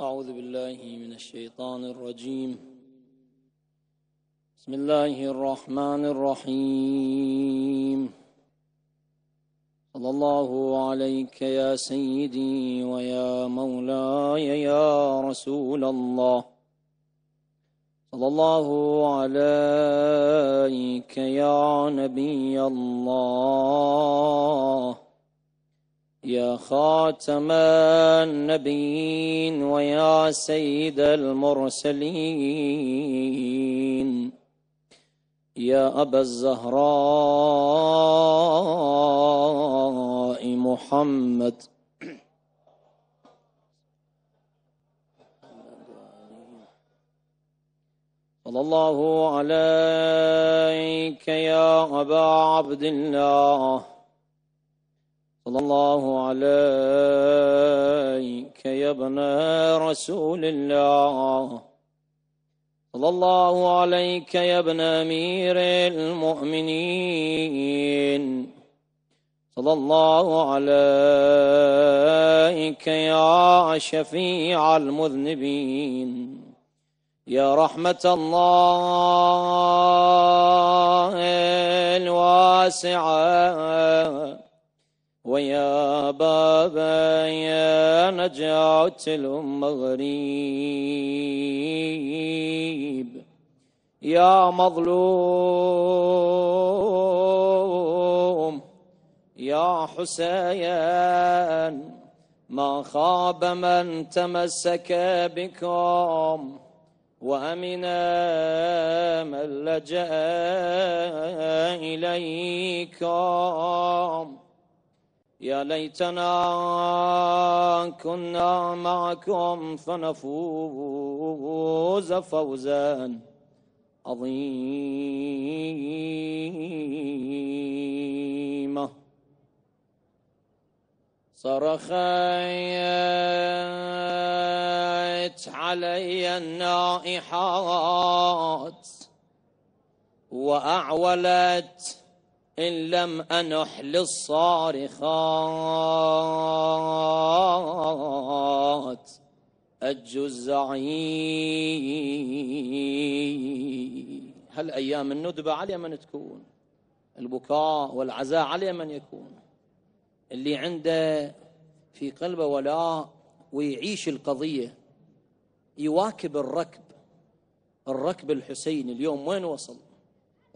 أعوذ بالله من الشيطان الرجيم بسم الله الرحمن الرحيم صلى الله عليك يا سيدي ويا مولاي يا رسول الله صلى الله عليك يا نبي الله يا خاتم النبيين ويا سيد المرسلين يا أبا الزهراء محمد صلى الله عليك يا أبا عبد الله صلى الله عليك يا ابن رسول الله صلى الله عليك يا ابن امير المؤمنين صلى الله عليك يا شفيع المذنبين يا رحمة الله الواسعة ويا بابا يا نجعة المغرب يا مظلوم يا حسين ما خاب من تمسك بكم وأمنا من لجأ إليكم يا ليتنا كنا معكم فنفوز فوزا عظيما صرخت علي النائحات وأعولت إن لم أنح للصارخات الجزعي هل أيام الندبة على من تكون البكاء والعزاء على من يكون اللي عنده في قلبه ولاء ويعيش القضية يواكب الركب الركب الحسيني اليوم وين وصل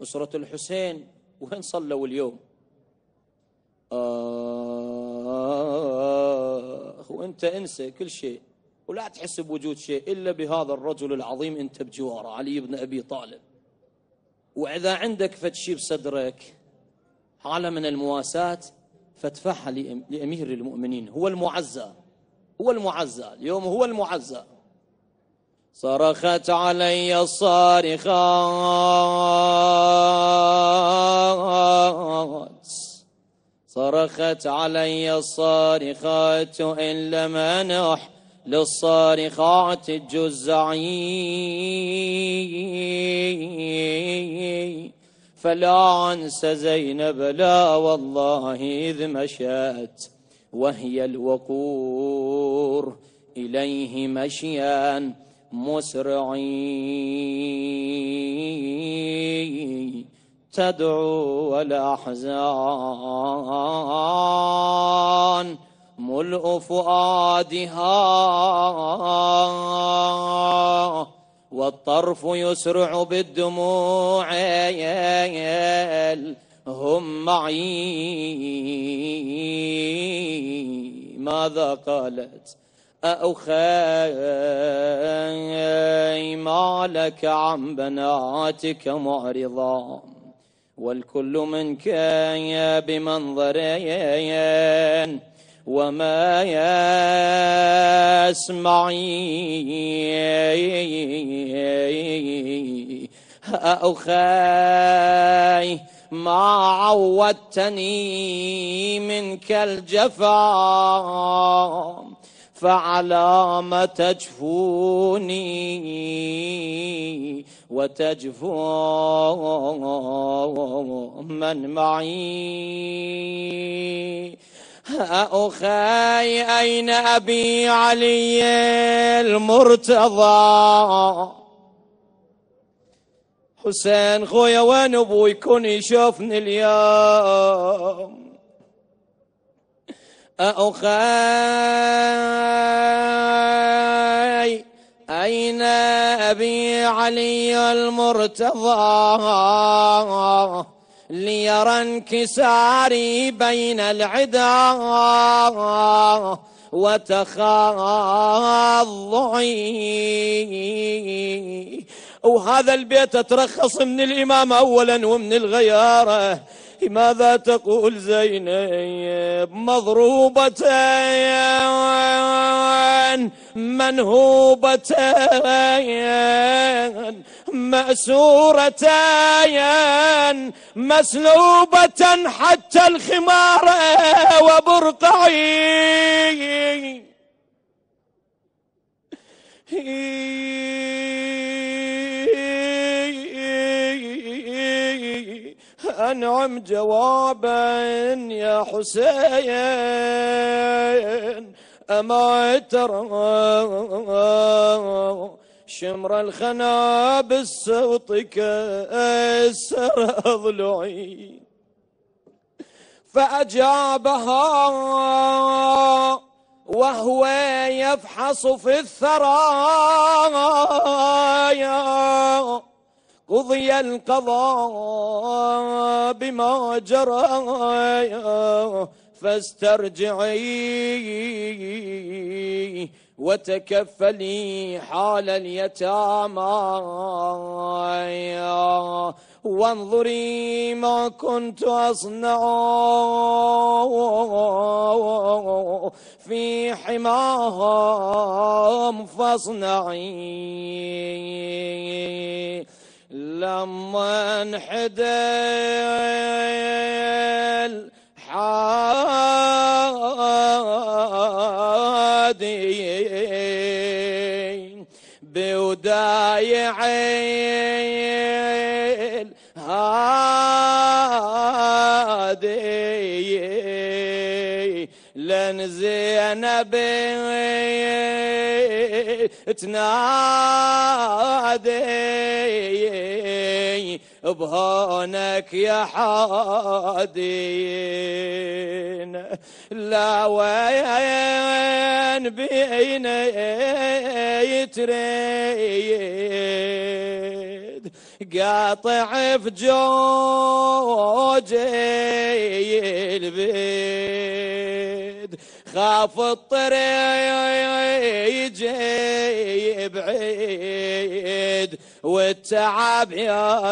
أسرة الحسين وين صلوا اليوم آه وانت انسى كل شيء ولا تحس بوجود شيء إلا بهذا الرجل العظيم أنت بجواره علي بن أبي طالب وإذا عندك فتشيب بصدرك حالة من المواساة فادفعها لأمير المؤمنين هو المعزى هو المعزى اليوم هو المعزى صرخت علي الصارخات صرخت علي الصارخات إن لم أنح للصارخات الجزعي فلا عنس زينب لا والله إذ مشات وهي الوقور إليه مشيان مسرعين تدعو الأحزان ملء فؤادها والطرف يسرع بالدموع هم معي ماذا قالت أأخي ما لك عن بناتك معرضا والكل من كان بمنظرين وما يسمع أخي ما عودتني منك الجفا فعلى ما تجفوني وتجفو من معي أخي أين أبي علي المرتضى حسين خويا وين أبوي يكون يشوفني اليوم أخي أين أبي علي المرتضى ليرى انكساري بين العدا وتخاضعي وهذا البيت اترخص من الإمام أولا ومن الغيارة ماذا تقول زينب مضروبة منهوبة مأسورة مسلوبة حتى الخمار وبرقعي أنعم جوابا يا حسين أما ترى شمر الخنا بالصوت كسر أضلعي فأجابها وهو يفحص في الثرايا قضي القضاء بما جرى فاسترجعي وتكفلي حال اليتامى وانظري ما كنت أصنع في حماهم فاصنعي لما انحدل حادي بودايع هادي لن زينب تنادي بهونك يا حادين لا وين بين يتريد قاطع في جوجي البيد خاف الطريق يجي بعيد والتعب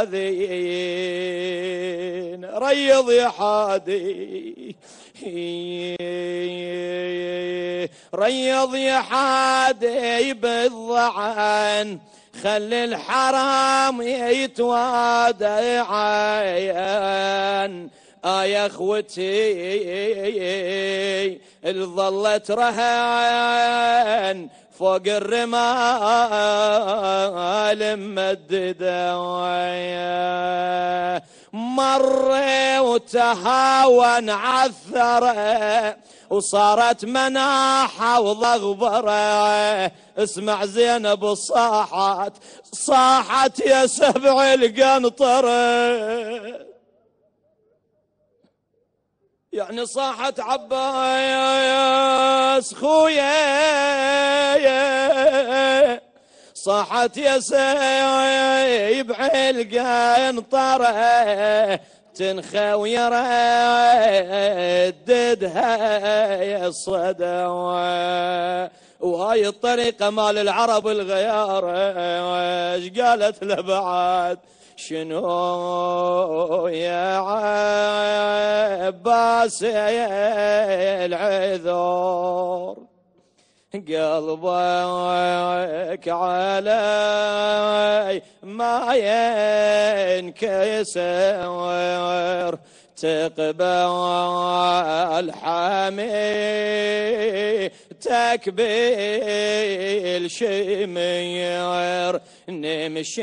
ذين ريض يا حادي ريض يا حادي بالضعن خلي الحرام يتوادى عين آه يا اخوتي الظلت رهان فوق الرمال ممددة مر وتهاون عثر وصارت مناحة وضغبرة اسمع زينب صاحت صاحت يا سبع القنطرة يعني صاحت عباس خويا صاحت يا سيب عالقنطرة انطره ويرددها يا صدى وهاي الطريقة مال العرب الغيار ايش قالت بعد شنو يا عباس يا العذور قلبك علي ما ينكسر تقبل الحمي بيتك بالشمير نمشي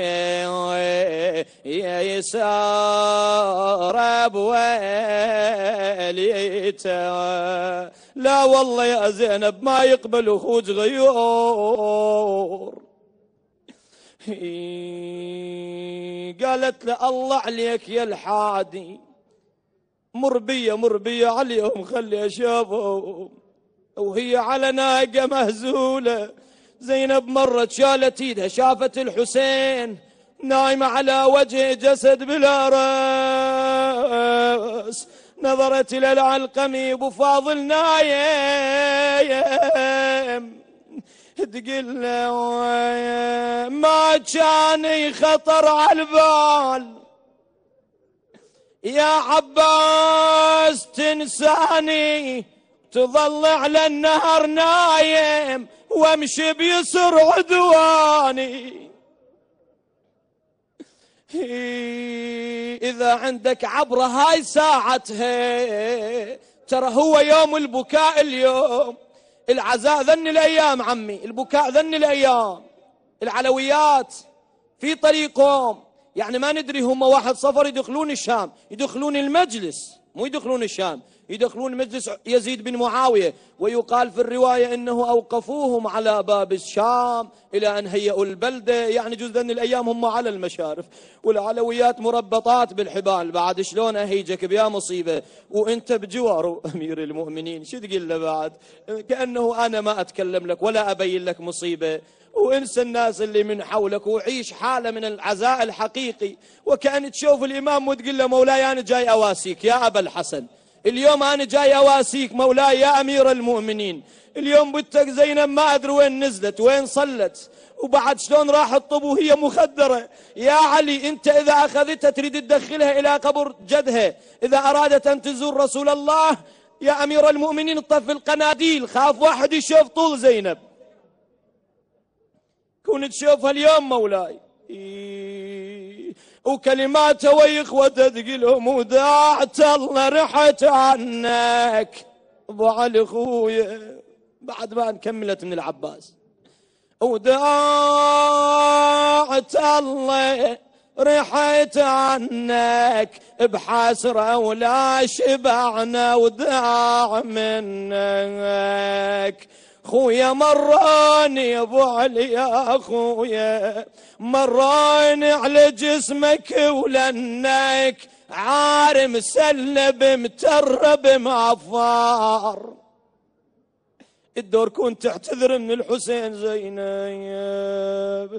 يا يسار بوليته لا والله يا زينب ما يقبل خوج غيور قالت له الله عليك يا الحادي مر بيا مر بيا عليهم خلي اشوفهم وهي على ناقة مهزولة زينب مرت شالت ايدها شافت الحسين نايمة على وجه جسد بلا راس نظرت إلى العلقمي أبو فاضل نايم تقول له ما كان خطر على البال يا عباس تنساني تظل على النهر نايم وامشي بيسر عدواني إذا عندك عبر هاي ساعتها ترى هو يوم البكاء اليوم العزاء ذن الأيام عمي البكاء ذن الأيام العلويات في طريقهم يعني ما ندري هم واحد صفر يدخلون الشام يدخلون المجلس مو يدخلون الشام يدخلون مجلس يزيد بن معاوية ويقال في الرواية أنه أوقفوهم على باب الشام إلى أن هيئوا البلدة يعني جزء من الأيام هم على المشارف والعلويات مربطات بالحبال بعد شلون أهيجك بيا مصيبة وأنت بجوار أمير المؤمنين شو تقول له بعد كأنه أنا ما أتكلم لك ولا أبين لك مصيبة وانسى الناس اللي من حولك وعيش حالة من العزاء الحقيقي وكأن تشوف الإمام وتقول له مولاي أنا جاي أواسيك يا أبا الحسن اليوم أنا جاي أواسيك مولاي يا أمير المؤمنين اليوم بنتك زينب ما أدري وين نزلت وين صلت وبعد شلون راح الطب وهي مخدرة يا علي أنت إذا أخذتها تريد تدخلها إلى قبر جدها إذا أرادت أن تزور رسول الله يا أمير المؤمنين طفي القناديل خاف واحد يشوف طول زينب كون تشوفها اليوم مولاي إيه وكلماته ويخوة تثقلهم وداعت الله رحت عنك ابو علي خويا بعد ما انكملت من العباس وداعت الله رحت عنك بحسرة ولا شبعنا وداع منك خويا مراني ابو علي يا خويا مراني على جسمك ولنك عار مسلب مترب معفار الدور كون تعتذر من الحسين زينب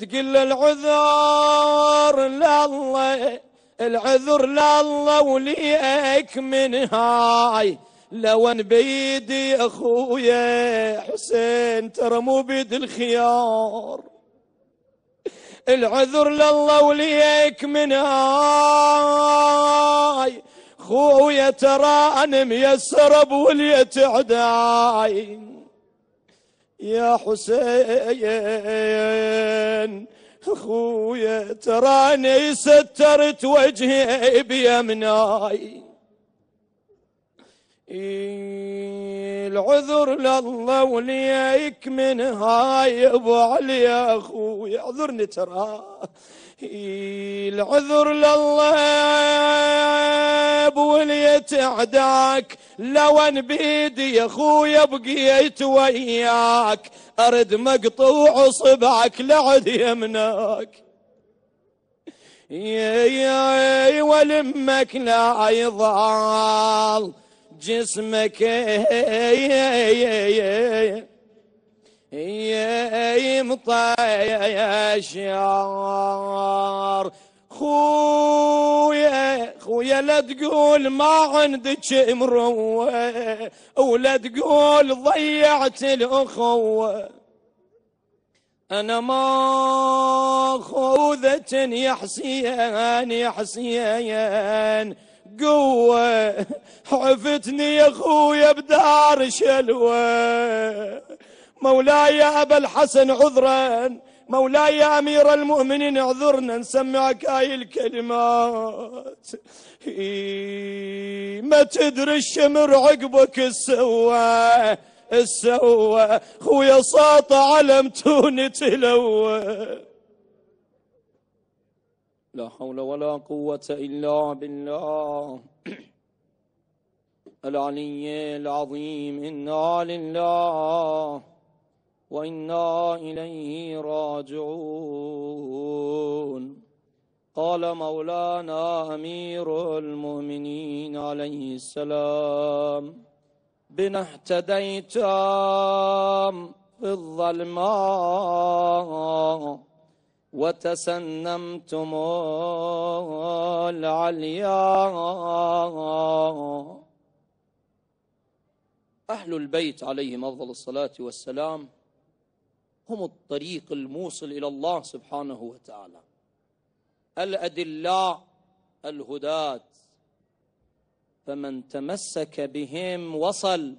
تقل العذر لله العذر لله وليك من هاي لو ان بيدي اخويا حسين ترى مو بيد الخيار العذر لله وليك من هاي خويا ترى انا ميسر بولية عداي يا حسين اخويا تراني سترت وجهي بيمناي العذر لله وليك من هاي ابو علي اخوي اعذرني ترى العذر لله بوليت اعداك لو ان بيدي يا اخوي بقيت وياك ارد مقطوع صبعك لعد يمناك يا يا ولمك لا يضال جسمك شعار خويا خويا لا تقول ما عندك مروه ولا تقول ضيعت الاخوه انا ما خوذة يا حسين يا حسين بقوة حفتني يا خويا بدار شلوة مولاي أبا الحسن عذرا مولاي أمير المؤمنين اعذرنا نسمعك هاي الكلمات ما تدري الشمر عقبك السوى السوى خويا ساطع علم توني تلوى لا حول ولا قوة إلا بالله العلي العظيم إنا لله وإنا إليه راجعون قال مولانا أمير المؤمنين عليه السلام بنا اهتديتم في الظلماء وتسنمتم العليا أهل البيت عليهم أفضل الصلاة والسلام هم الطريق الموصل إلى الله سبحانه وتعالى الأدلاء الهداة فمن تمسك بهم وصل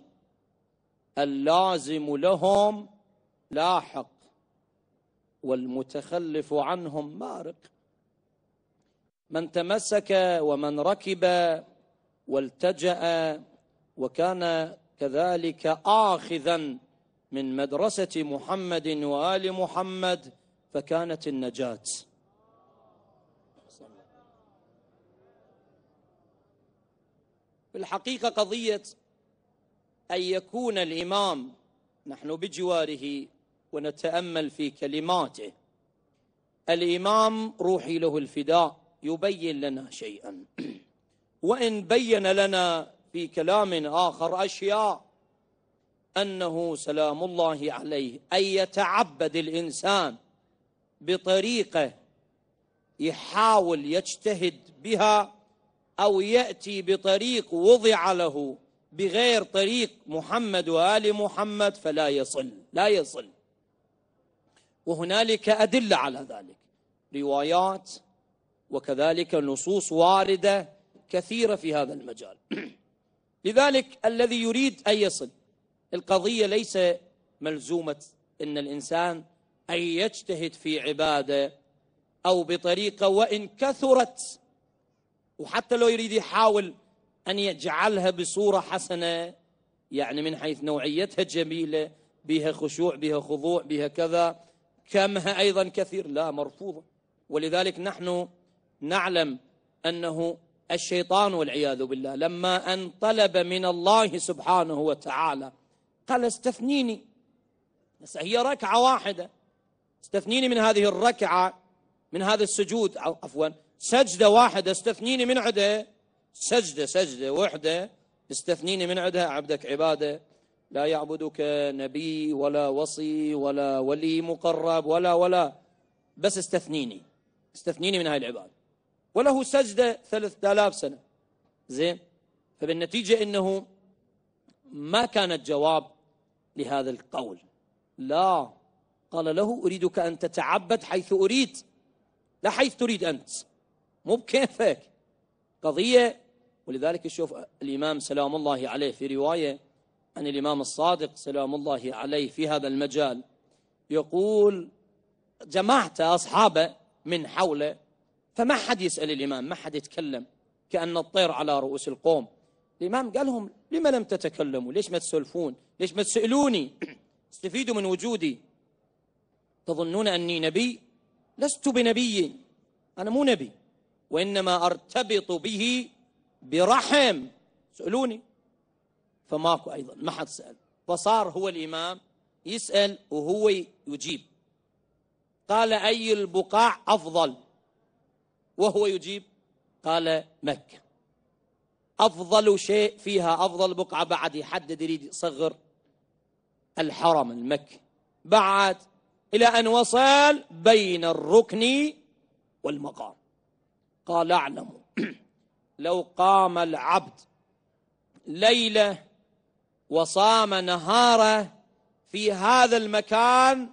اللازم لهم لاحق والمتخلف عنهم مارق من تمسك ومن ركب والتجا وكان كذلك اخذا من مدرسه محمد وال محمد فكانت النجاه في الحقيقه قضيه ان يكون الامام نحن بجواره ونتامل في كلماته الامام روحي له الفداء يبين لنا شيئا وان بين لنا في كلام اخر اشياء انه سلام الله عليه ان يتعبد الانسان بطريقه يحاول يجتهد بها او ياتي بطريق وضع له بغير طريق محمد وال محمد فلا يصل لا يصل وهنالك أدلة على ذلك روايات وكذلك نصوص واردة كثيرة في هذا المجال لذلك الذي يريد أن يصل القضية ليس ملزومة أن الإنسان أن يجتهد في عبادة أو بطريقة وإن كثرت وحتى لو يريد يحاول أن يجعلها بصورة حسنة يعني من حيث نوعيتها جميلة بها خشوع بها خضوع بها كذا كمها أيضا كثير لا مرفوضة ولذلك نحن نعلم أنه الشيطان والعياذ بالله لما أن طلب من الله سبحانه وتعالى قال استثنيني هي ركعة واحدة استثنيني من هذه الركعة من هذا السجود أو عفوا سجدة واحدة استثنيني من عدها سجدة سجدة وحدة استثنيني من عدها عبدك عبادة لا يعبدك نبي ولا وصي ولا ولي مقرب ولا ولا بس استثنيني استثنيني من هاي العبادة وله سجدة ثلاثة آلاف سنة زين فبالنتيجة أنه ما كانت جواب لهذا القول لا قال له أريدك أن تتعبد حيث أريد لا حيث تريد أنت مو بكيفك قضية ولذلك شوف الإمام سلام الله عليه في رواية عن الإمام الصادق سلام الله عليه في هذا المجال يقول جمعت أصحابه من حوله فما حد يسأل الإمام ما حد يتكلم كأن الطير على رؤوس القوم الإمام قال لهم لما لم تتكلموا ليش ما تسولفون ليش ما تسألوني استفيدوا من وجودي تظنون أني نبي لست بنبي أنا مو نبي وإنما أرتبط به برحم سألوني فماكو أيضا ما حد سأل فصار هو الإمام يسأل وهو يجيب قال أي البقاع أفضل وهو يجيب قال مكة أفضل شيء فيها أفضل بقعة بعد يحدد يريد يصغر الحرم المكي بعد إلى أن وصل بين الركن والمقام قال أعلم لو قام العبد ليلة وصام نهاره في هذا المكان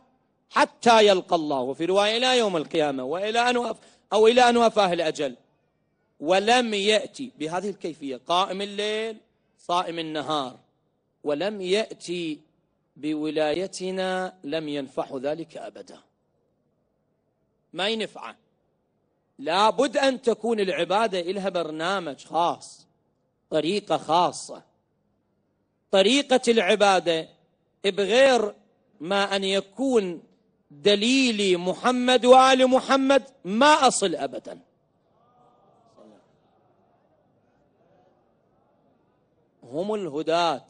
حتى يلقى الله وفي رواية إلى يوم القيامة وإلى أن أو إلى أن وفاه الأجل ولم يأتي بهذه الكيفية قائم الليل صائم النهار ولم يأتي بولايتنا لم ينفع ذلك أبدا ما ينفعه لابد أن تكون العبادة إلها برنامج خاص طريقة خاصة طريقة العبادة بغير ما أن يكون دليلي محمد وآل محمد ما أصل أبدا هم الهداة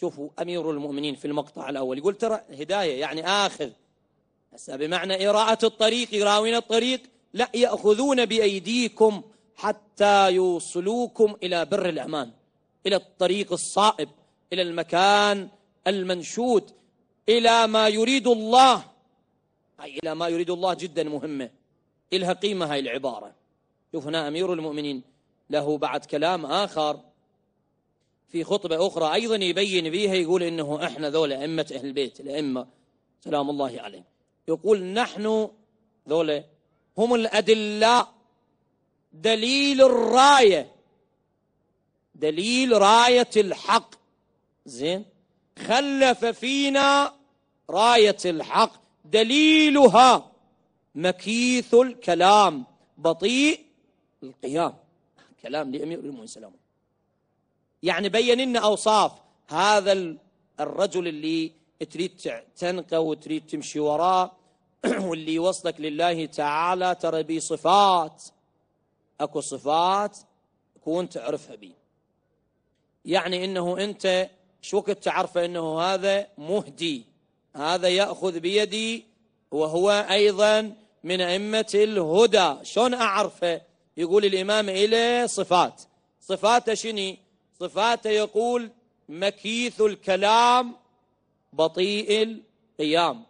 شوفوا أمير المؤمنين في المقطع الأول يقول ترى هداية يعني آخذ هسه بمعنى إراءة الطريق يراوين الطريق لا يأخذون بأيديكم حتى يوصلوكم إلى بر الأمان إلى الطريق الصائب إلى المكان المنشود إلى ما يريد الله أي إلى ما يريد الله جدا مهمة إلها قيمة هاي العبارة شوف هنا أمير المؤمنين له بعد كلام آخر في خطبة أخرى أيضا يبين فيها يقول إنه إحنا ذولا أئمة أهل البيت الأئمة سلام الله عليهم يقول نحن ذولا هم الأدلاء دليل الراية دليل راية الحق زين خلف فينا راية الحق دليلها مكيث الكلام بطيء القيام كلام لأمير المؤمنين سلام يعني بين لنا أوصاف هذا الرجل اللي تريد تنقى وتريد تمشي وراه واللي يوصلك لله تعالى ترى بي صفات اكو صفات كون تعرفها بي يعني انه انت شو كنت تعرفه أنه هذا مهدي هذا يأخذ بيدي وهو أيضا من أئمة الهدى شلون أعرفه يقول الإمام إليه صفات صفاته شني صفاته يقول مكيث الكلام بطيء القيام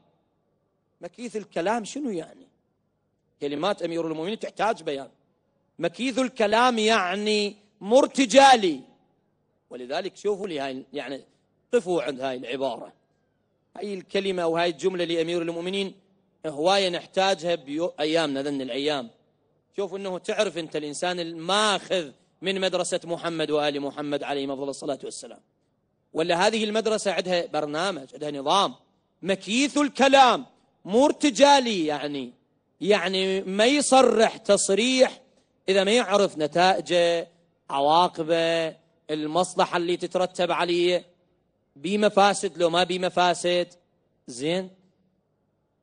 مكيث الكلام شنو يعني كلمات أمير المؤمنين تحتاج بيان مكيث الكلام يعني مرتجالي ولذلك شوفوا لي هاي يعني قفوا عند هاي العبارة هاي الكلمة وهاي الجملة لأمير المؤمنين هواية نحتاجها بأيامنا ذن الأيام شوف أنه تعرف أنت الإنسان الماخذ من مدرسة محمد وآل محمد عليهم أفضل الصلاة والسلام ولا هذه المدرسة عندها برنامج عندها نظام مكيث الكلام مو ارتجالي يعني يعني ما يصرح تصريح إذا ما يعرف نتائجه عواقبه المصلحة اللي تترتب عليه بمفاسد لو ما بمفاسد زين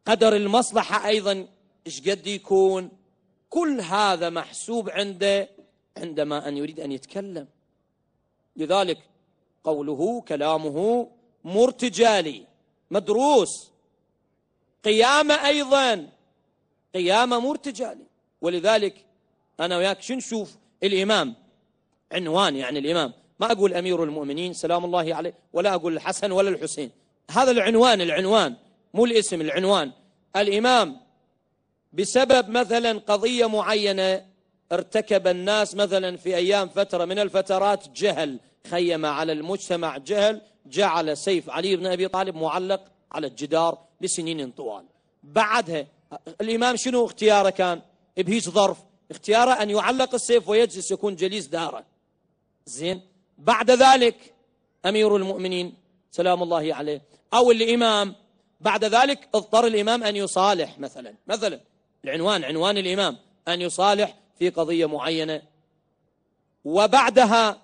قدر المصلحة أيضا إيش قد يكون كل هذا محسوب عنده عندما أن يريد أن يتكلم لذلك قوله كلامه مرتجالي مدروس قيامة أيضا قيامة مرتجالي ولذلك أنا وياك شو نشوف الإمام عنوان يعني الإمام ما أقول أمير المؤمنين سلام الله عليه ولا أقول الحسن ولا الحسين هذا العنوان العنوان مو الاسم العنوان الإمام بسبب مثلا قضية معينة ارتكب الناس مثلا في أيام فترة من الفترات جهل خيم على المجتمع جهل جعل سيف علي بن أبي طالب معلق على الجدار لسنين طوال بعدها الإمام شنو اختياره كان بهيج ظرف اختياره أن يعلق السيف ويجلس يكون جليس داره زين بعد ذلك أمير المؤمنين سلام الله عليه أو الإمام بعد ذلك اضطر الإمام أن يصالح مثلا مثلا العنوان عنوان الإمام أن يصالح في قضية معينة وبعدها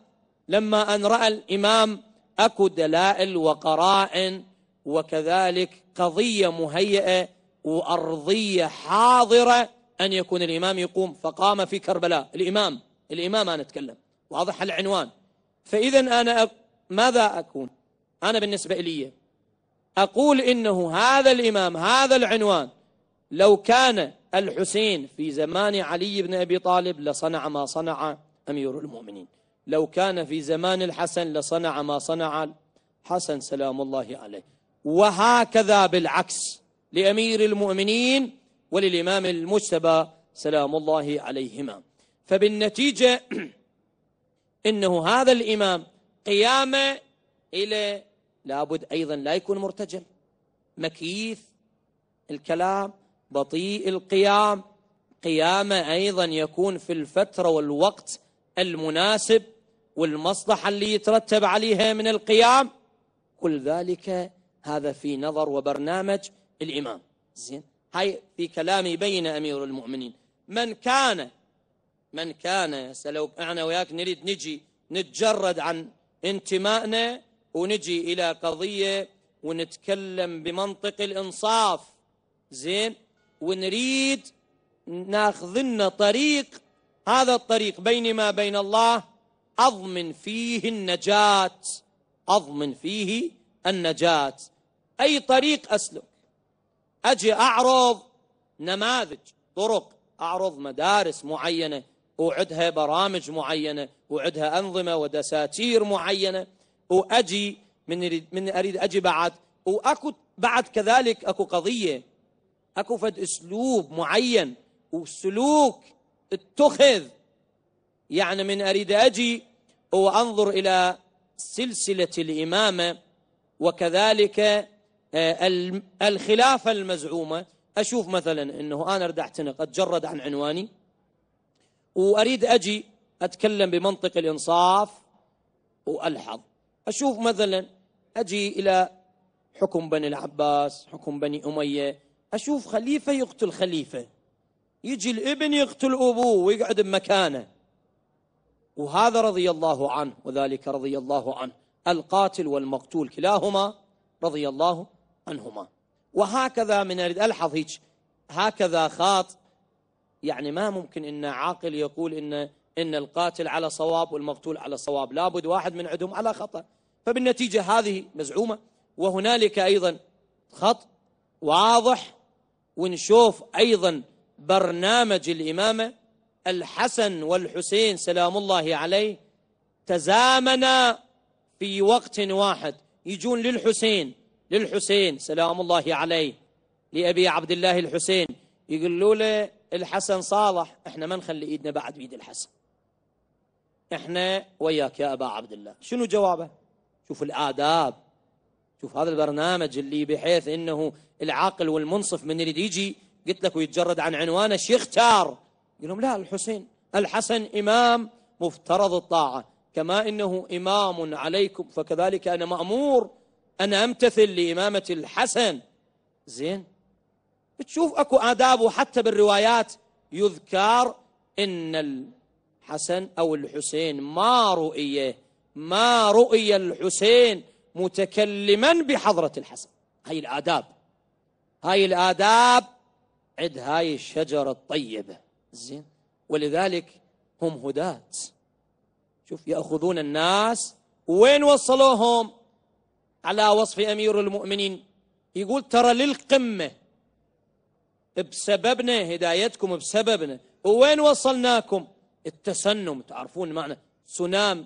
لما أن رأى الإمام أكو دلائل وقرائن وكذلك قضية مهيئة وأرضية حاضرة أن يكون الإمام يقوم فقام في كربلاء الإمام الإمام أنا أتكلم واضح العنوان فإذا أنا ماذا أكون أنا بالنسبة إلي أقول إنه هذا الإمام هذا العنوان لو كان الحسين في زمان علي بن أبي طالب لصنع ما صنع أمير المؤمنين لو كان في زمان الحسن لصنع ما صنع الحسن سلام الله عليه وهكذا بالعكس لأمير المؤمنين وللإمام المجتبى سلام الله عليهما فبالنتيجة انه هذا الامام قيامه الى لابد ايضا لا يكون مرتجل مكيث الكلام بطيء القيام قيامه ايضا يكون في الفتره والوقت المناسب والمصلحه اللي يترتب عليها من القيام كل ذلك هذا في نظر وبرنامج الامام زين هاي في كلامي بين امير المؤمنين من كان من كان سلو احنا وياك نريد نجي نتجرد عن انتمائنا ونجي الى قضيه ونتكلم بمنطق الانصاف زين ونريد ناخذ لنا طريق هذا الطريق بينما بين الله اضمن فيه النجاه اضمن فيه النجاه اي طريق اسلك اجي اعرض نماذج طرق اعرض مدارس معينه وعدها برامج معينة وعدها أنظمة ودساتير معينة وأجي من, من أريد أجي بعد وأكو بعد كذلك أكو قضية أكو فد أسلوب معين وسلوك اتخذ يعني من أريد أجي وأنظر إلى سلسلة الإمامة وكذلك آه، الخلافة المزعومة أشوف مثلا أنه أنا أريد أعتنق أتجرد عن عنواني وأريد أجي أتكلم بمنطق الإنصاف وألحظ أشوف مثلا أجي إلى حكم بني العباس حكم بني أمية أشوف خليفة يقتل خليفة يجي الابن يقتل أبوه ويقعد بمكانه وهذا رضي الله عنه وذلك رضي الله عنه القاتل والمقتول كلاهما رضي الله عنهما وهكذا من ألحظ هكذا خاط يعني ما ممكن ان عاقل يقول ان ان القاتل على صواب والمقتول على صواب لابد واحد من عندهم على خطا فبالنتيجه هذه مزعومه وهنالك ايضا خط واضح ونشوف ايضا برنامج الامامه الحسن والحسين سلام الله عليه تزامنا في وقت واحد يجون للحسين للحسين سلام الله عليه لابي عبد الله الحسين يقولوا له الحسن صالح احنا ما نخلي ايدنا بعد بيد الحسن احنا وياك يا ابا عبد الله شنو جوابه شوف الاداب شوف هذا البرنامج اللي بحيث انه العاقل والمنصف من اللي يجي قلت لك ويتجرد عن عنوانه شي يقول لهم لا الحسين الحسن امام مفترض الطاعه كما انه امام عليكم فكذلك انا مامور ان امتثل لامامه الحسن زين بتشوف اكو آداب وحتى بالروايات يذكر إن الحسن أو الحسين ما رؤية ما رؤي الحسين متكلما بحضرة الحسن هاي الآداب هاي الآداب عد هاي الشجرة الطيبة زين ولذلك هم هداة شوف يأخذون الناس وين وصلوهم على وصف أمير المؤمنين يقول ترى للقمة بسببنا هدايتكم بسببنا وين وصلناكم التسنم تعرفون معنى سنام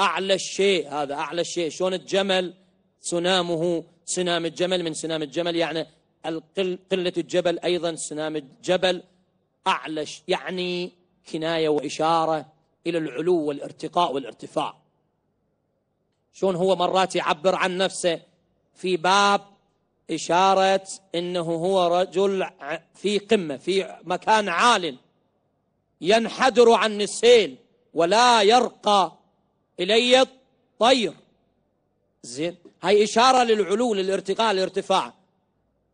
أعلى الشيء هذا أعلى الشيء شلون الجمل سنامه سنام الجمل من سنام الجمل يعني قلة الجبل أيضا سنام الجبل أعلى يعني كناية وإشارة إلى العلو والارتقاء والارتفاع شلون هو مرات يعبر عن نفسه في باب إشارة أنه هو رجل في قمة في مكان عال ينحدر عن السيل ولا يرقى إلي الطير زين هاي إشارة للعلو للارتقاء الارتفاع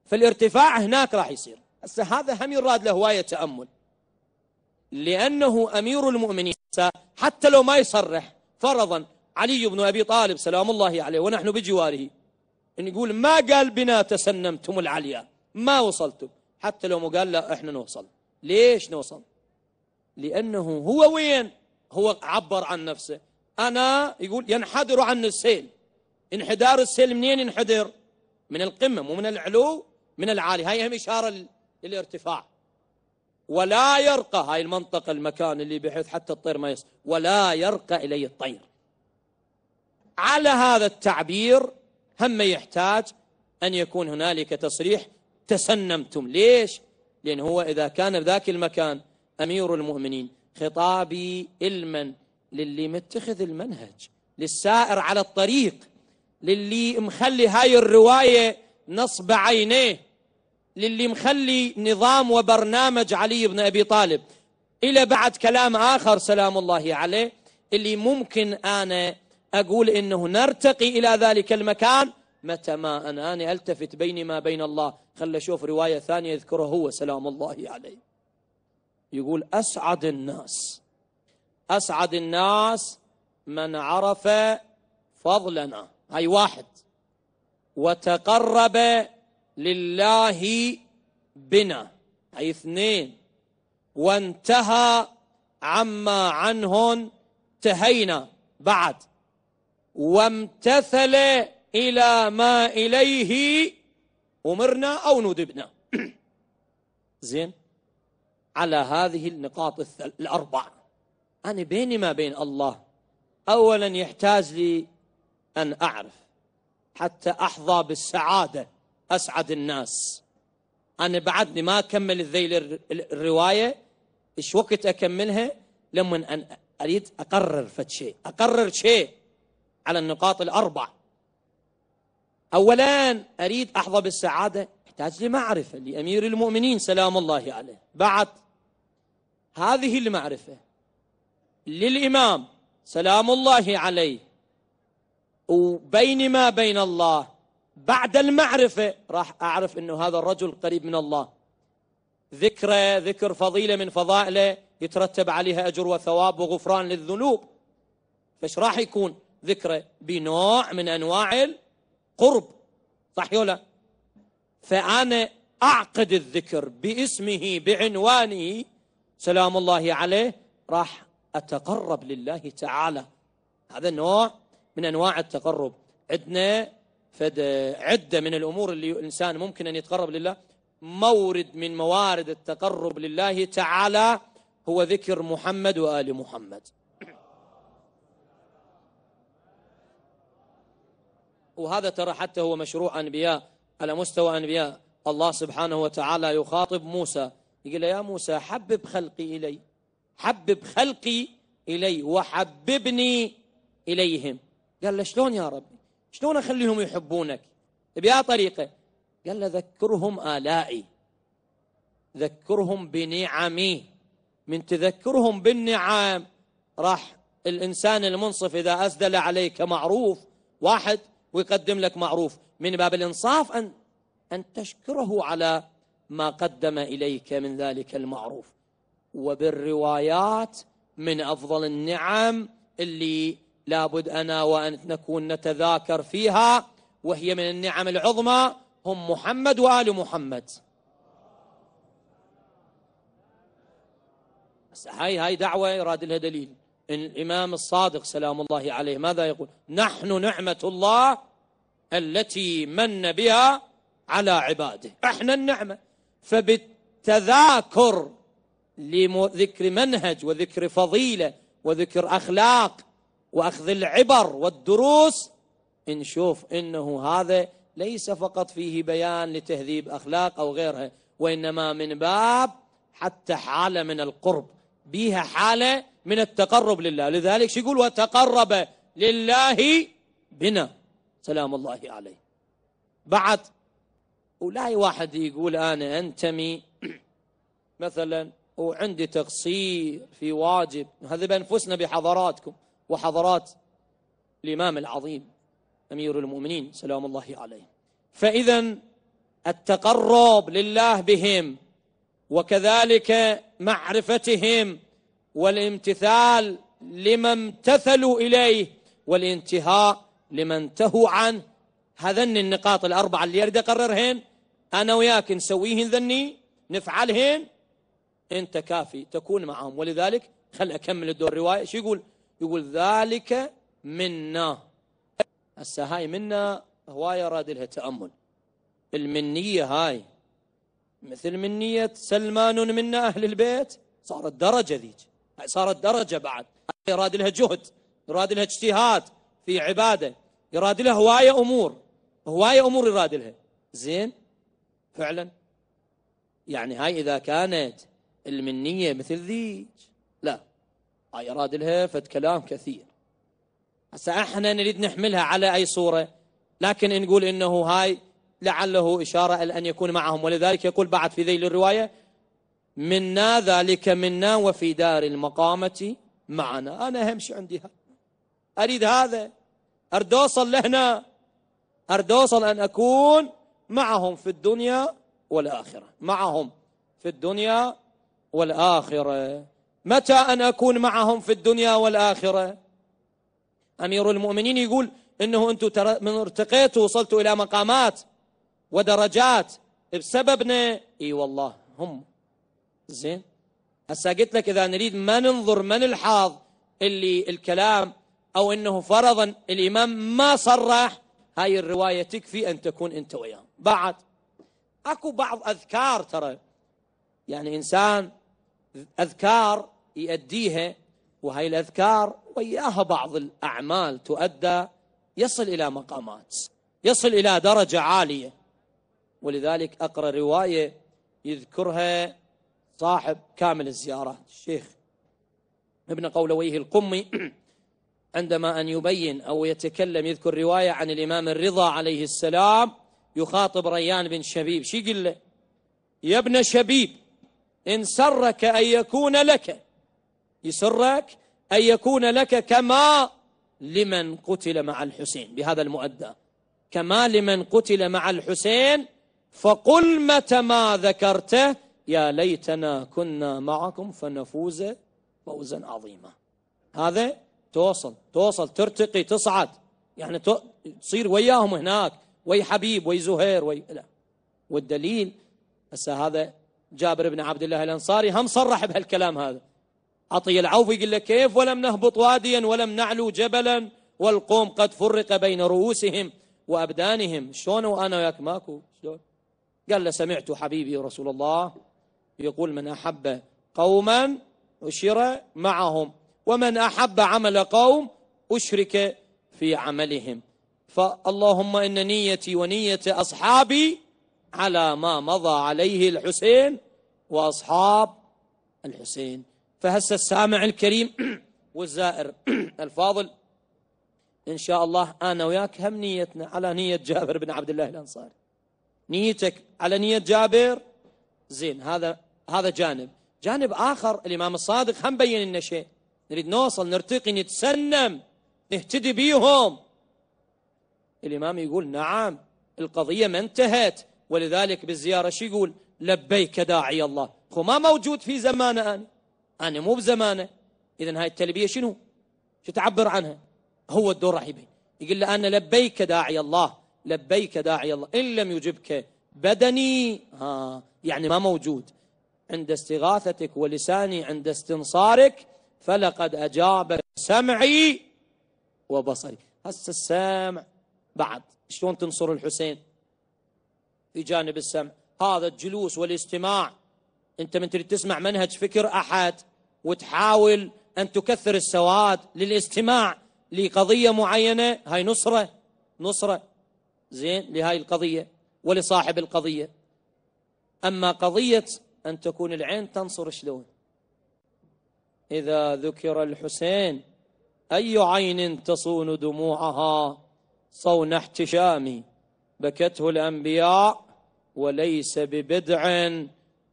فالارتفاع هناك راح يصير هسه هذا هم يراد له هواية تأمل لأنه أمير المؤمنين حتى لو ما يصرح فرضا علي بن أبي طالب سلام الله عليه ونحن بجواره يقول ما قال بنا تسنمتم العليا ما وصلتم حتى لو قال لا احنا نوصل ليش نوصل لانه هو وين هو عبر عن نفسه انا يقول ينحدر عن السيل انحدار السيل منين ينحدر من القمم ومن العلو من العالي هاي هم اشاره للارتفاع ولا يرقى هاي المنطقة المكان اللي بحيث حتى الطير ما يصل ولا يرقى إلي الطير على هذا التعبير هم يحتاج أن يكون هنالك تصريح تسنمتم ليش؟ لأن هو إذا كان بذاك المكان أمير المؤمنين خطابي المن للي متخذ المنهج للسائر على الطريق للي مخلي هاي الرواية نصب عينيه للي مخلي نظام وبرنامج علي بن أبي طالب إلى بعد كلام آخر سلام الله عليه اللي ممكن أنا أقول إنه نرتقي إلى ذلك المكان متى ما أنا أنا ألتفت بيني ما بين الله خل أشوف رواية ثانية يذكرها هو سلام الله عليه يقول أسعد الناس أسعد الناس من عرف فضلنا هاي واحد وتقرب لله بنا هاي اثنين وانتهى عما عنهن تهينا بعد وامتثل إلى ما إليه أمرنا أو ندبنا زين على هذه النقاط الأربع أنا بيني ما بين الله أولا يحتاج لي أن أعرف حتى أحظى بالسعادة أسعد الناس أنا بعدني ما أكمل الذيل الرواية إيش وقت أكملها لما أن أريد أقرر فد شيء أقرر شيء على النقاط الأربع أولا أريد أحظى بالسعادة احتاج لمعرفة لأمير المؤمنين سلام الله عليه بعد هذه المعرفة للإمام سلام الله عليه وبين ما بين الله بعد المعرفة راح أعرف أنه هذا الرجل قريب من الله ذكرى ذكر فضيلة من فضائله يترتب عليها أجر وثواب وغفران للذنوب فش راح يكون ذكره بنوع من انواع القرب صح يولا فانا اعقد الذكر باسمه بعنوانه سلام الله عليه راح اتقرب لله تعالى هذا نوع من انواع التقرب عندنا فد عده من الامور اللي الانسان ممكن ان يتقرب لله مورد من موارد التقرب لله تعالى هو ذكر محمد وال محمد وهذا ترى حتى هو مشروع أنبياء على مستوى أنبياء الله سبحانه وتعالى يخاطب موسى يقول له يا موسى حبب خلقي إلي حبب خلقي إلي وحببني إليهم قال له شلون يا ربي شلون أخليهم يحبونك بيا طريقة قال له ذكرهم آلائي ذكرهم بنعمي من تذكرهم بالنعم راح الإنسان المنصف إذا أسدل عليك معروف واحد ويقدم لك معروف من باب الإنصاف أن أن تشكره على ما قدم إليك من ذلك المعروف وبالروايات من أفضل النعم اللي لابد أنا وأن نكون نتذاكر فيها وهي من النعم العظمى هم محمد وآل محمد بس هاي هاي دعوة يراد لها دليل الإمام الصادق سلام الله عليه ماذا يقول نحن نعمة الله التي من بها على عباده احنا النعمة فبالتذاكر لذكر منهج وذكر فضيلة وذكر أخلاق وأخذ العبر والدروس نشوف إنه هذا ليس فقط فيه بيان لتهذيب أخلاق أو غيرها وإنما من باب حتى حالة من القرب بها حالة من التقرب لله لذلك يقول وتقرب لله بنا سلام الله عليه بعد ولا واحد يقول أنا أنتمي مثلا وعندي تقصير في واجب هذا بأنفسنا بحضراتكم وحضرات الإمام العظيم أمير المؤمنين سلام الله عليه فإذا التقرب لله بهم وكذلك معرفتهم والامتثال لما امتثلوا إليه والانتهاء لما انتهوا عنه هذن النقاط الأربعة اللي أريد أقررهن أنا وياك نسويهن ذني نفعلهن أنت كافي تكون معهم ولذلك خل أكمل الدور الرواية شو يقول يقول ذلك منا هسه هاي منا هواية راد لها تأمل المنية هاي مثل منية سلمان منا أهل البيت صارت درجة ذيك صارت درجة بعد يراد لها جهد يراد لها اجتهاد في عبادة يراد لها هواية أمور هواية أمور يراد لها زين فعلا يعني هاي إذا كانت المنية مثل ذيج لا هاي يراد لها فد كلام كثير هسا احنا نريد نحملها على أي صورة لكن نقول إنه هاي لعله إشارة لأن يكون معهم ولذلك يقول بعد في ذيل الرواية منا ذلك منا وفي دار المقامة معنا أنا همشي عندي هذا أريد هذا أرد أوصل لهنا أرد أوصل أن أكون معهم في الدنيا والآخرة معهم في الدنيا والآخرة متى أن أكون معهم في الدنيا والآخرة أمير المؤمنين يقول إنه أنتم ترى من ارتقيتوا وصلتوا إلى مقامات ودرجات بسببنا إي والله هم زين هسا قلت لك اذا نريد ما ننظر من الحاض اللي الكلام او انه فرضا الامام ما صرح هاي الروايه تكفي ان تكون انت وياه بعد اكو بعض اذكار ترى يعني انسان اذكار يؤديها وهي الاذكار وياها بعض الاعمال تؤدى يصل الى مقامات يصل الى درجه عاليه ولذلك اقرا روايه يذكرها صاحب كامل الزيارات الشيخ ابن قولويه القمي عندما أن يبين أو يتكلم يذكر رواية عن الإمام الرضا عليه السلام يخاطب ريان بن شبيب شي قل له يا ابن شبيب إن سرك أن يكون لك يسرك أن يكون لك كما لمن قتل مع الحسين بهذا المؤدى كما لمن قتل مع الحسين فقل متى ما ذكرته يا ليتنا كنا معكم فنفوز فوزا عظيما هذا توصل توصل ترتقي تصعد يعني تصير وياهم هناك وي حبيب وي زهير وي لا والدليل هسه هذا جابر بن عبد الله الانصاري هم صرح بهالكلام هذا عطي العوف يقول لك كيف ولم نهبط واديا ولم نعلو جبلا والقوم قد فرق بين رؤوسهم وابدانهم شلون وانا وياك ماكو شلون قال له سمعت حبيبي رسول الله يقول من أحب قوما أشر معهم ومن أحب عمل قوم أشرك في عملهم فاللهم إن نيتي ونية أصحابي على ما مضى عليه الحسين وأصحاب الحسين فهسه السامع الكريم والزائر الفاضل إن شاء الله أنا وياك هم نيتنا على نية جابر بن عبد الله الأنصاري نيتك على نية جابر زين هذا هذا جانب جانب آخر الإمام الصادق هم بين لنا شيء نريد نوصل نرتقي نتسنم نهتدي بيهم الإمام يقول نعم القضية ما انتهت ولذلك بالزيارة شو يقول لبيك داعي الله خو ما موجود في زمانه أنا أنا مو بزمانه إذا هاي التلبية شنو شو تعبر عنها هو الدور راح يبين يقول له أنا لبيك داعي الله لبيك داعي الله إن لم يجبك بدني ها آه، يعني ما موجود عند استغاثتك ولساني عند استنصارك فلقد أجاب سمعي وبصري هسه السمع بعد شلون تنصر الحسين في جانب السمع هذا الجلوس والاستماع انت من تريد تسمع منهج فكر احد وتحاول ان تكثر السواد للاستماع لقضيه معينه هاي نصره نصره زين لهاي القضيه ولصاحب القضيه اما قضيه أن تكون العين تنصر شلون إذا ذكر الحسين أي عين تصون دموعها صون احتشامي بكته الأنبياء وليس ببدع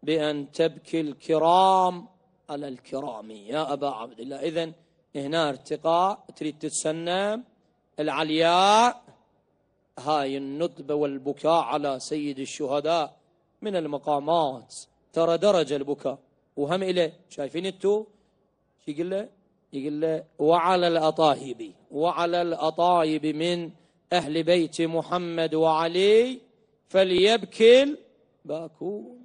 بأن تبكي الكرام على الكرام يا أبا عبد الله إذن هنا ارتقاء تريد تتسنى العلياء هاي الندبة والبكاء على سيد الشهداء من المقامات ترى درجة البكاء وهم إلى شايفين التو شو يقول له يقول له وعلى الأطاهب وعلى الأطايب من أهل بيت محمد وعلي فليبكي باكون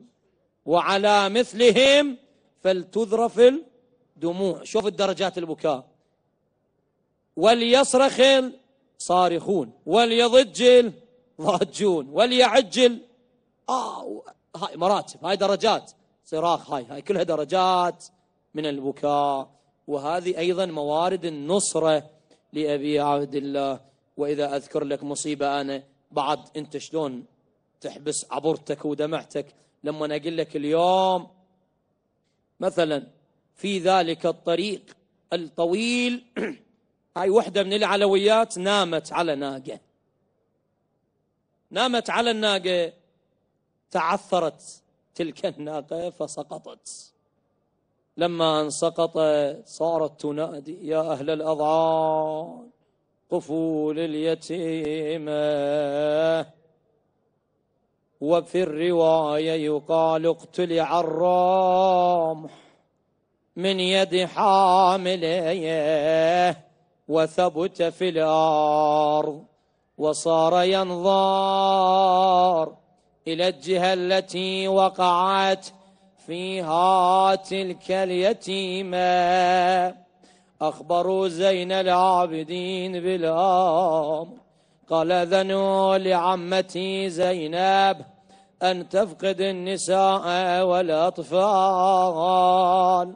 وعلى مثلهم فلتذرف الدموع شوف الدرجات البكاء وليصرخ الصارخون وليضج الضاجون وليعجل آه هاي مراتب هاي درجات صراخ هاي هاي كلها درجات من البكاء وهذه أيضا موارد النصرة لأبي عبد الله وإذا أذكر لك مصيبة أنا بعد أنت شلون تحبس عبرتك ودمعتك لما أقول لك اليوم مثلا في ذلك الطريق الطويل هاي وحدة من العلويات نامت على ناقة نامت على الناقة تعثرت تلك الناقة فسقطت لما أن سقط صارت تنادي يا أهل الأضعان قفوا لليتيمة وفي الرواية يقال اقتلع عرام من يد حامليه وثبت في الأرض وصار ينظار إلى الجهة التي وقعت فيها تلك اليتيمة أخبروا زين العابدين بالأمر قال أذنوا لعمتي زينب أن تفقد النساء والأطفال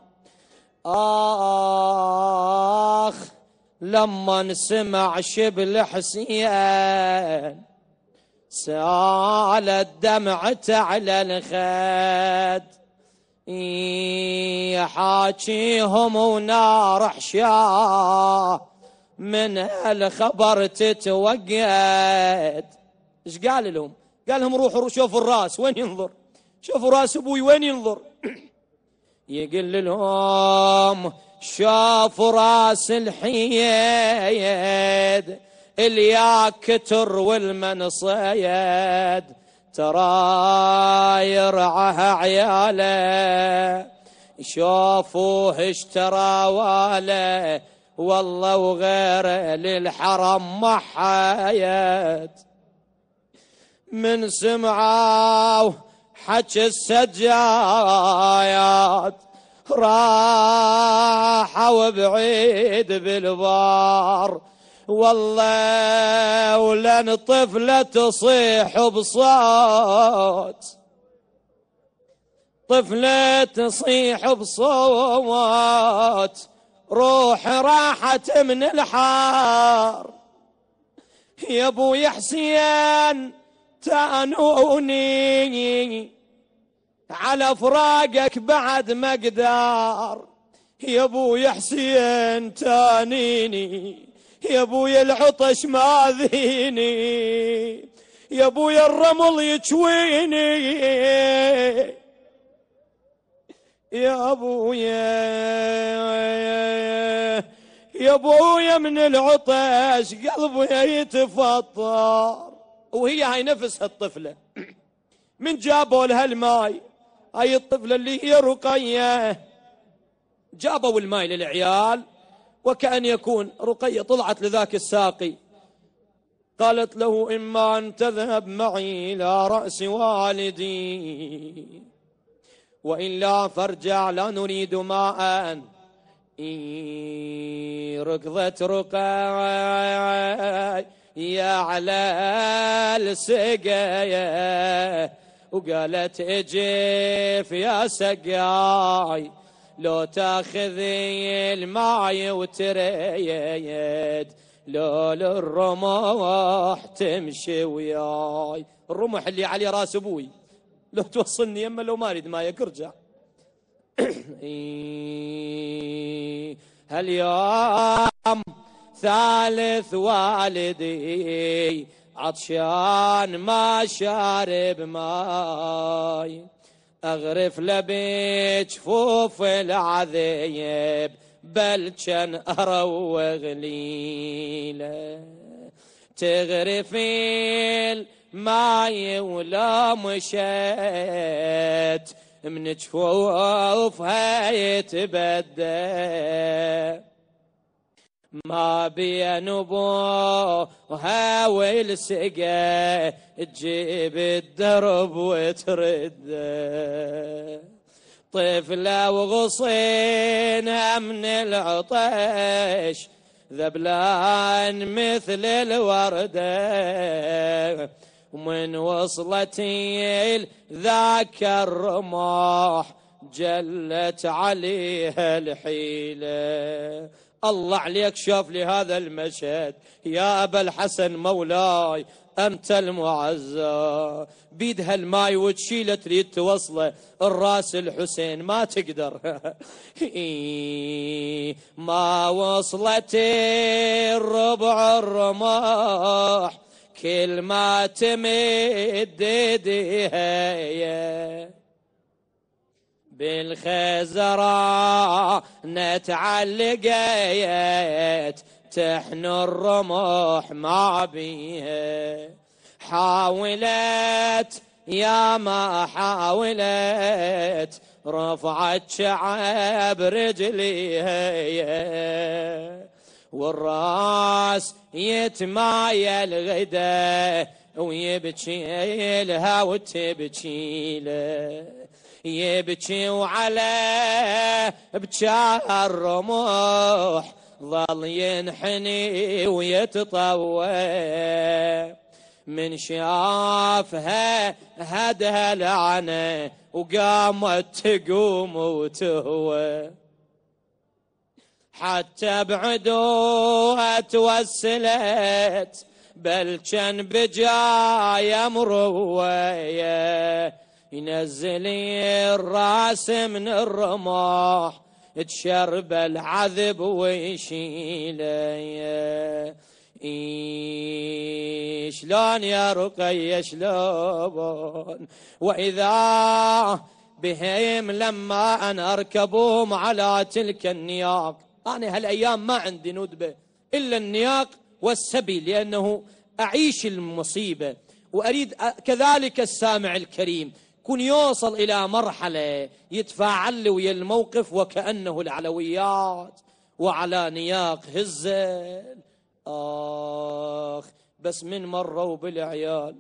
آخ لما سمع شبل حسين سالت دمعته على الخد يحاكيهم ونار حشا من الخبر تتوقد ايش قال لهم قال لهم روحوا شوفوا الراس وين ينظر شوفوا راس ابوي وين ينظر يقول لهم شوفوا راس الحيد اليا كتر والمنصيد ترى يرعها عياله شوفوه اشترى واله والله وغيره للحرم محايد من سمعوا حج السجايات راحوا بعيد بالبار والله ولن طفلة تصيح بصوت طفلة تصيح بصوت روح راحت من الحار يا ابوي حسين تانوني على فراقك بعد مقدار يا ابوي حسين تانيني يا ابويا العطش ما ذيني يا ابويا الرمل يشويني يا ابويا يا ابويا من العطش قلبي يتفطر وهي هاي نفسها الطفله من جابوا لها الماي هاي الطفله اللي هي رقيه جابوا الماي للعيال وكأن يكون رقية طلعت لذاك الساقي قالت له إما أن تذهب معي إلى رأس والدي وإلا فارجع لا نريد ماء أن ركضت رقية يا على السقايا وقالت اجف يا سقاي لو تاخذي المعي وتريد لو للرمح تمشي وياي الرمح اللي علي راس ابوي لو توصلني يما لو ما اريد مايك ارجع إيه، هاليوم ثالث والدي عطشان ما شارب ماي أغرف لبيك فوف العذيب بل كان أروغ ليلة تغرف الماي ولا مشات من جفوفها يتبدل ما بي نبوها والسقى تجيب الدرب وترده طفلة وغصينها من العطش ذبلان مثل الوردة ومن وصلتي ذاك الرماح جلت عليها الحيله الله عليك شاف لي هذا المشهد يا أبا الحسن مولاي أنت المعزى بيدها الماي وتشيله تريد توصله الراس الحسين ما تقدر ما وصلت الربع الرماح كل ما تمد ايديها بالخزرة نتعلقيت تحن الرمح ما بيها حاولت يا ما حاولت رفعت شعب رجليها والراس يتمايل غدا ويبكي لها وتبكي له يبكي وعلى بجاه الرموح ظل ينحني ويتطوى من شافها هدها لعنة وقامت تقوم وتهوى حتى بعدوها توسلت بل كان بجاية مروية ينزل الراس من الرماح تشرب العذب ويشيله إيه شلون يا رقي شلون وإذا بهم لما أنا أركبهم على تلك النياق أنا هالأيام ما عندي ندبة إلا النياق والسبي لأنه أعيش المصيبة وأريد كذلك السامع الكريم يكون يوصل إلى مرحلة يتفاعل لي ويا الموقف وكأنه العلويات وعلى نياق هزل آخ بس من مرة وبالعيال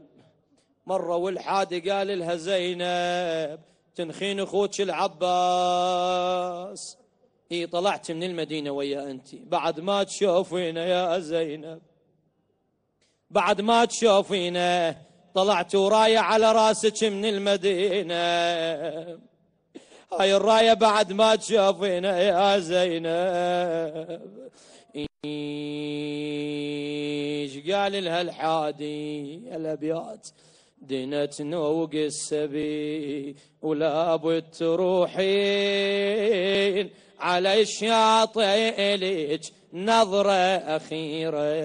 مرة والحادي قال لها زينب تنخين أخوتش العباس إي طلعت من المدينة ويا أنت بعد ما تشوفينا يا زينب بعد ما تشوفينا طلعت وراية على راسك من المدينة هاي الراية بعد ما تشوفينا يا زينب ايش قال لها الحادي الابيات دنت نوق السبي ولا بد تروحين على الشاطئ نظرة أخيرة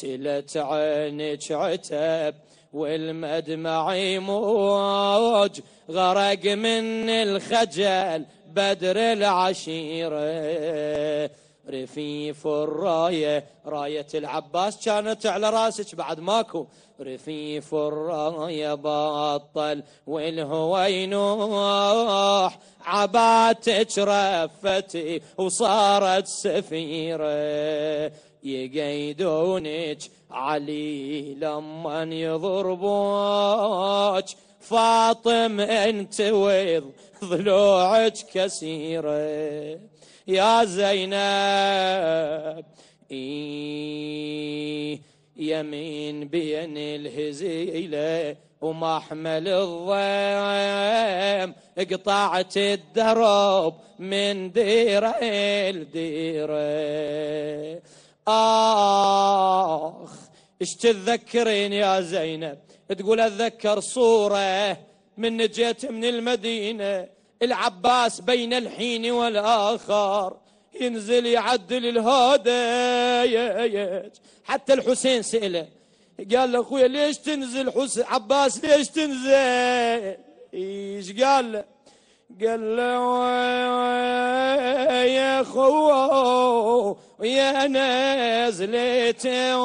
تلت عينك عتب والمدمع يموج غرق من الخجل بدر العشيرة رفيف الراية راية العباس كانت على راسك بعد ماكو رفيف الراية بطل والهوى ينوح عباتك رفتي وصارت سفيره يقيدونك علي لما يضربوك فاطم انت ويض ضلوعك كسيرة يا زينب إيه يمين بين الهزيلة ومحمل الضيم قطعت الدرب من ديرة لديرة آخ اش تذكرين يا زينب تقول اتذكر صورة من جيت من المدينة العباس بين الحين والآخر ينزل يعدل الهادي حتى الحسين سأله قال له أخويا ليش تنزل حسين عباس ليش تنزل ايش قال له قال له يا أخوه ويا نزلته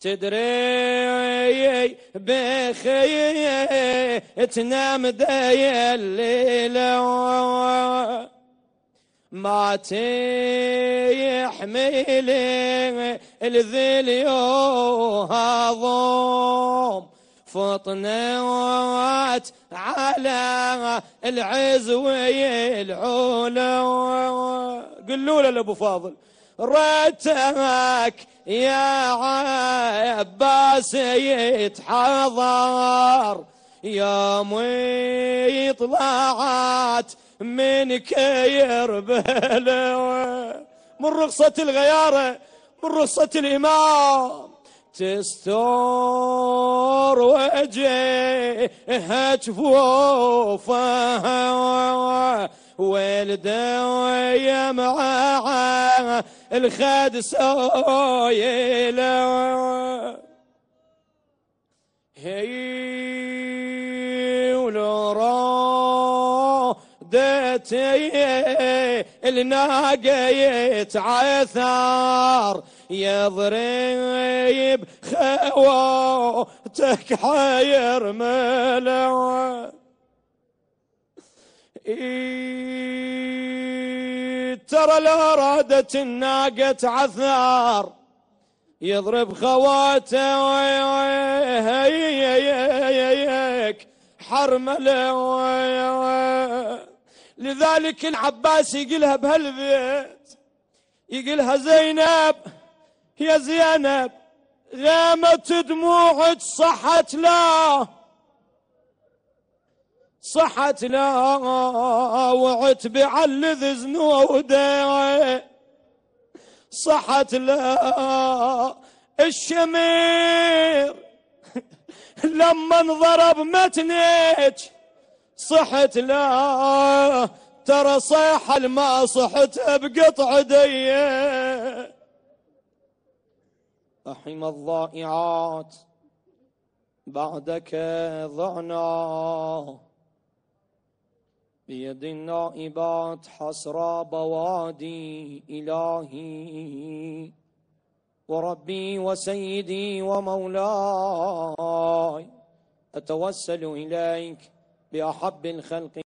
تدري بخير تنام داي الليل ما تحمل الذل يهضم وات على العزوي العلا قلوا له لابو فاضل رتك يا عباس يتحضر يوم طلعت من كير من رخصة الغيارة من رخصة الإمام تستور وجهها جفوفها والده مع الخد سايله هي ولو رادت الناقة يتعثر يضرب خواتك حير ملع إيه، ترى لو رادت الناقة عثار يضرب خواتك حرملة لذلك العباس يقلها بهالبيت يقلها زينب يا زينب غامت دموعك صحت لا صحت لا وعتبي علذ زنوده صحت لا الشمير لما انضرب متنج صحت لا ترى صيح ما صحت بقطع ديه أحم الضائعات بعدك ضعنا بيد النائبات حسرى بوادي إلهي وربي وسيدي ومولاي أتوسل إليك بأحب الخلق